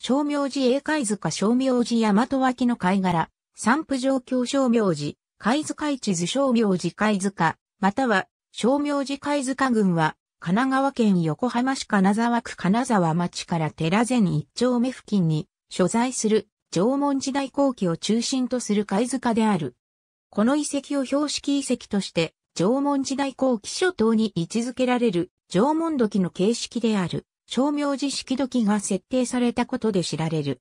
照明寺英海塚照明寺大和脇の貝殻、散布状況照明寺、貝塚地図照明寺貝塚、または、照明寺貝塚群は、神奈川県横浜市金沢区金沢町から寺前一丁目付近に、所在する縄文時代後期を中心とする貝塚である。この遺跡を標識遺跡として、縄文時代後期初頭に位置づけられる縄文土器の形式である。商名寺式土器が設定されたことで知られる。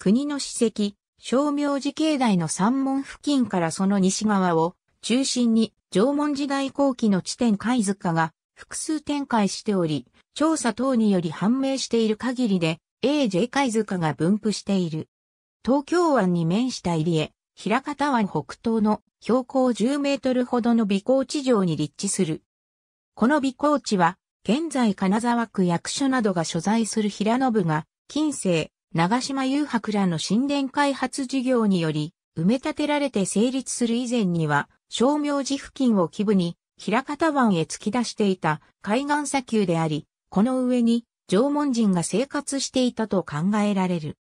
国の史跡、商名寺境内の山門付近からその西側を中心に縄文時代後期の地点貝塚が複数展開しており、調査等により判明している限りで AJ 貝塚が分布している。東京湾に面した入江、平方湾北東の標高10メートルほどの微高地上に立地する。この微高地は現在金沢区役所などが所在する平信が、近世、長島遊白らの神殿開発事業により、埋め立てられて成立する以前には、商名寺付近を基部に、平方湾へ突き出していた海岸砂丘であり、この上に縄文人が生活していたと考えられる。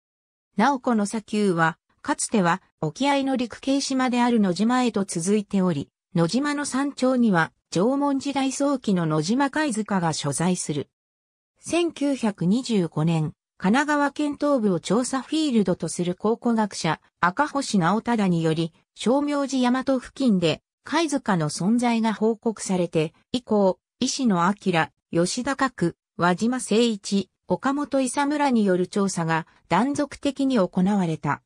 なおこの砂丘は、かつては沖合の陸系島である野島へと続いており、野島の山頂には縄文時代早期の野島貝塚が所在する。1925年、神奈川県東部を調査フィールドとする考古学者赤星直忠により、商名寺大和付近で貝塚の存在が報告されて、以降、石野明、吉田角、和島誠一、岡本勇村による調査が断続的に行われた。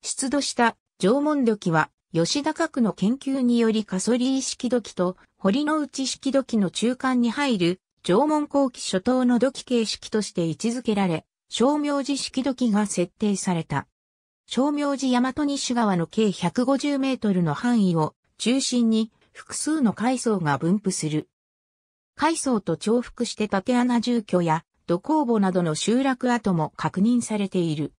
出土した縄文土器は吉高区の研究によりカソリー式土器と堀之内式土器の中間に入る縄文後期初頭の土器形式として位置づけられ、照明寺式土器が設定された。照明寺大和西側の計150メートルの範囲を中心に複数の階層が分布する。階層と重複して縦穴住居や土工房などの集落跡も確認されている。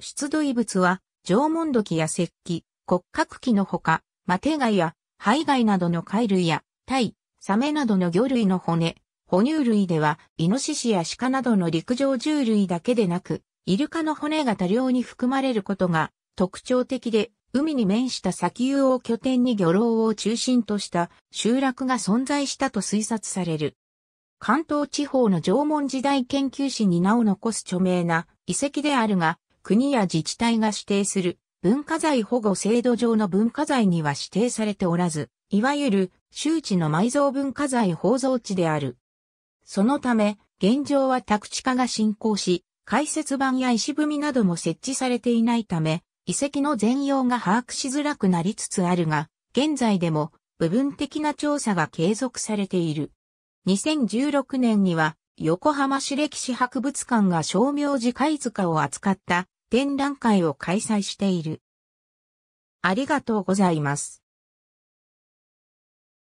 出土遺物は縄文土器や石器、骨格器のほか、マテガや、ガイなどの貝類や、タイ、サメなどの魚類の骨、哺乳類では、イノシシや鹿などの陸上獣類だけでなく、イルカの骨が多量に含まれることが特徴的で、海に面した砂丘を拠点に魚老を中心とした集落が存在したと推察される。関東地方の縄文時代研究史に名を残す著名な遺跡であるが、国や自治体が指定する文化財保護制度上の文化財には指定されておらず、いわゆる周知の埋蔵文化財放蔵地である。そのため、現状は宅地化が進行し、解説版や石踏みなども設置されていないため、遺跡の全容が把握しづらくなりつつあるが、現在でも部分的な調査が継続されている。2016年には横浜市歴史博物館が商明寺貝塚を扱った展覧会を開催している。ありがとうございます。